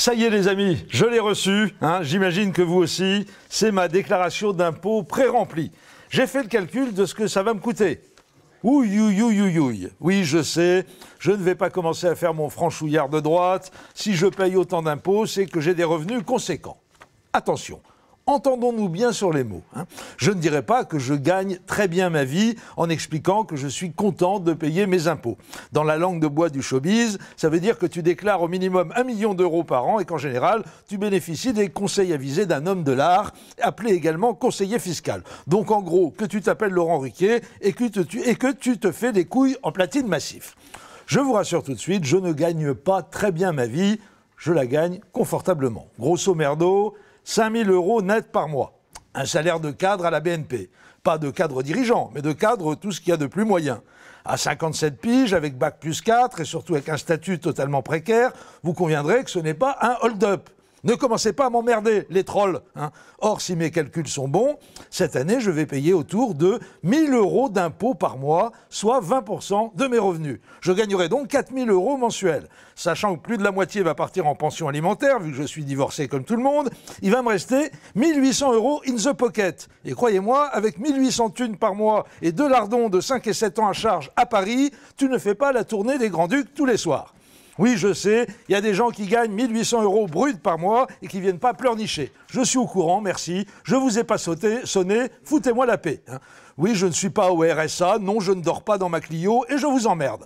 Ça y est les amis, je l'ai reçu, hein, j'imagine que vous aussi, c'est ma déclaration d'impôt pré-remplie. J'ai fait le calcul de ce que ça va me coûter. Ouille, Oui, je sais, je ne vais pas commencer à faire mon franchouillard de droite. Si je paye autant d'impôts, c'est que j'ai des revenus conséquents. Attention, Entendons-nous bien sur les mots. Hein. Je ne dirais pas que je gagne très bien ma vie en expliquant que je suis content de payer mes impôts. Dans la langue de bois du showbiz, ça veut dire que tu déclares au minimum un million d'euros par an et qu'en général, tu bénéficies des conseils avisés d'un homme de l'art, appelé également conseiller fiscal. Donc en gros, que tu t'appelles Laurent Riquet et que, tu, et que tu te fais des couilles en platine massif. Je vous rassure tout de suite, je ne gagne pas très bien ma vie, je la gagne confortablement. Grosso merdo, 5 000 euros net par mois. Un salaire de cadre à la BNP. Pas de cadre dirigeant, mais de cadre tout ce qu'il y a de plus moyen. À 57 piges, avec bac plus 4 et surtout avec un statut totalement précaire, vous conviendrez que ce n'est pas un hold-up. Ne commencez pas à m'emmerder, les trolls. Hein. Or, si mes calculs sont bons, cette année, je vais payer autour de 1000 euros d'impôts par mois, soit 20% de mes revenus. Je gagnerai donc 4000 euros mensuels. Sachant que plus de la moitié va partir en pension alimentaire, vu que je suis divorcé comme tout le monde, il va me rester 1800 euros in the pocket. Et croyez-moi, avec 1800 thunes par mois et deux lardons de 5 et 7 ans à charge à Paris, tu ne fais pas la tournée des Grands-Ducs tous les soirs. Oui, je sais, il y a des gens qui gagnent 1800 euros bruts par mois et qui ne viennent pas pleurnicher. Je suis au courant, merci. Je ne vous ai pas sauté, sonné, foutez-moi la paix. Hein. Oui, je ne suis pas au RSA, non, je ne dors pas dans ma Clio et je vous emmerde.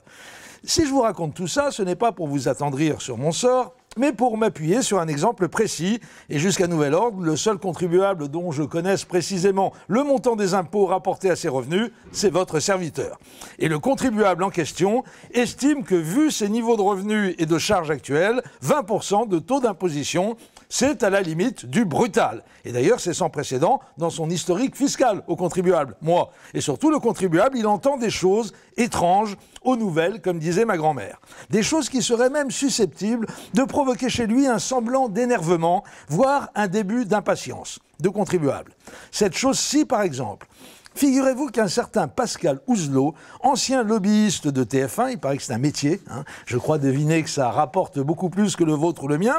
Si je vous raconte tout ça, ce n'est pas pour vous attendrir sur mon sort, mais pour m'appuyer sur un exemple précis. Et jusqu'à nouvel ordre, le seul contribuable dont je connaisse précisément le montant des impôts rapportés à ses revenus, c'est votre serviteur. Et le contribuable en question estime que, vu ses niveaux de revenus et de charges actuels, 20% de taux d'imposition c'est à la limite du brutal. Et d'ailleurs, c'est sans précédent dans son historique fiscal au contribuable, moi. Et surtout, le contribuable, il entend des choses étranges, aux nouvelles, comme disait ma grand-mère. Des choses qui seraient même susceptibles de provoquer chez lui un semblant d'énervement, voire un début d'impatience de contribuable. Cette chose-ci, par exemple, Figurez-vous qu'un certain Pascal Ouzelot, ancien lobbyiste de TF1, il paraît que c'est un métier, hein, je crois deviner que ça rapporte beaucoup plus que le vôtre ou le mien,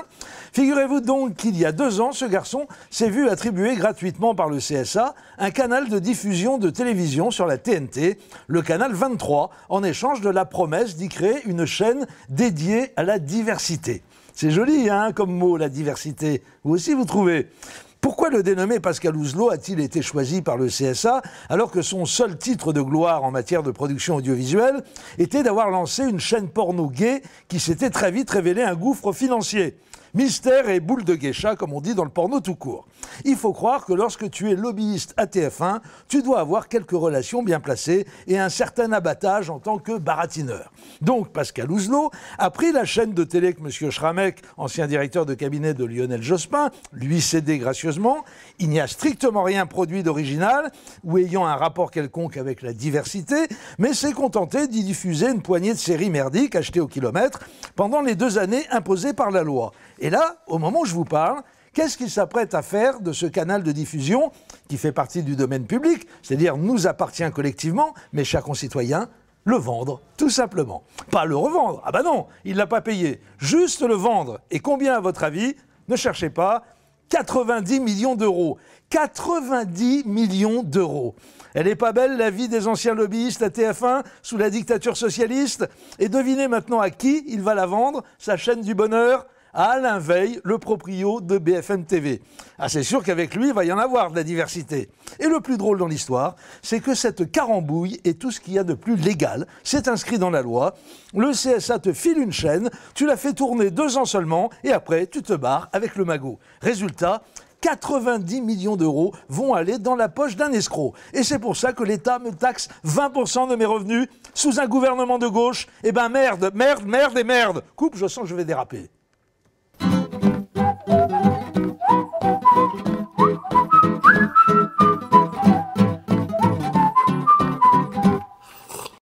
figurez-vous donc qu'il y a deux ans, ce garçon s'est vu attribuer gratuitement par le CSA un canal de diffusion de télévision sur la TNT, le canal 23, en échange de la promesse d'y créer une chaîne dédiée à la diversité. C'est joli, hein, comme mot, la diversité. Vous aussi, vous trouvez pourquoi le dénommé Pascal Ouzelot a-t-il été choisi par le CSA alors que son seul titre de gloire en matière de production audiovisuelle était d'avoir lancé une chaîne porno gay qui s'était très vite révélée un gouffre financier Mystère et boule de geisha, comme on dit dans le porno tout court. Il faut croire que lorsque tu es lobbyiste à 1 tu dois avoir quelques relations bien placées et un certain abattage en tant que baratineur. Donc Pascal Ouzelot a pris la chaîne de télé que M. Schramek, ancien directeur de cabinet de Lionel Jospin, lui cédait gracieusement. Il n'y a strictement rien produit d'original ou ayant un rapport quelconque avec la diversité, mais s'est contenté d'y diffuser une poignée de séries merdiques achetées au kilomètre pendant les deux années imposées par la loi. Et là, au moment où je vous parle, qu'est-ce qu'il s'apprête à faire de ce canal de diffusion qui fait partie du domaine public, c'est-à-dire nous appartient collectivement, mais chers concitoyens, le vendre, tout simplement. Pas le revendre, ah ben non, il ne l'a pas payé, juste le vendre. Et combien à votre avis Ne cherchez pas, 90 millions d'euros. 90 millions d'euros. Elle n'est pas belle la vie des anciens lobbyistes à TF1 sous la dictature socialiste Et devinez maintenant à qui il va la vendre, sa chaîne du bonheur à Alain Veil, le proprio de BFM TV. Ah, c'est sûr qu'avec lui, il va y en avoir de la diversité. Et le plus drôle dans l'histoire, c'est que cette carambouille est tout ce qu'il y a de plus légal. C'est inscrit dans la loi. Le CSA te file une chaîne, tu la fais tourner deux ans seulement, et après, tu te barres avec le magot. Résultat, 90 millions d'euros vont aller dans la poche d'un escroc. Et c'est pour ça que l'État me taxe 20% de mes revenus sous un gouvernement de gauche. Eh ben merde, merde, merde et merde. Coupe, je sens que je vais déraper.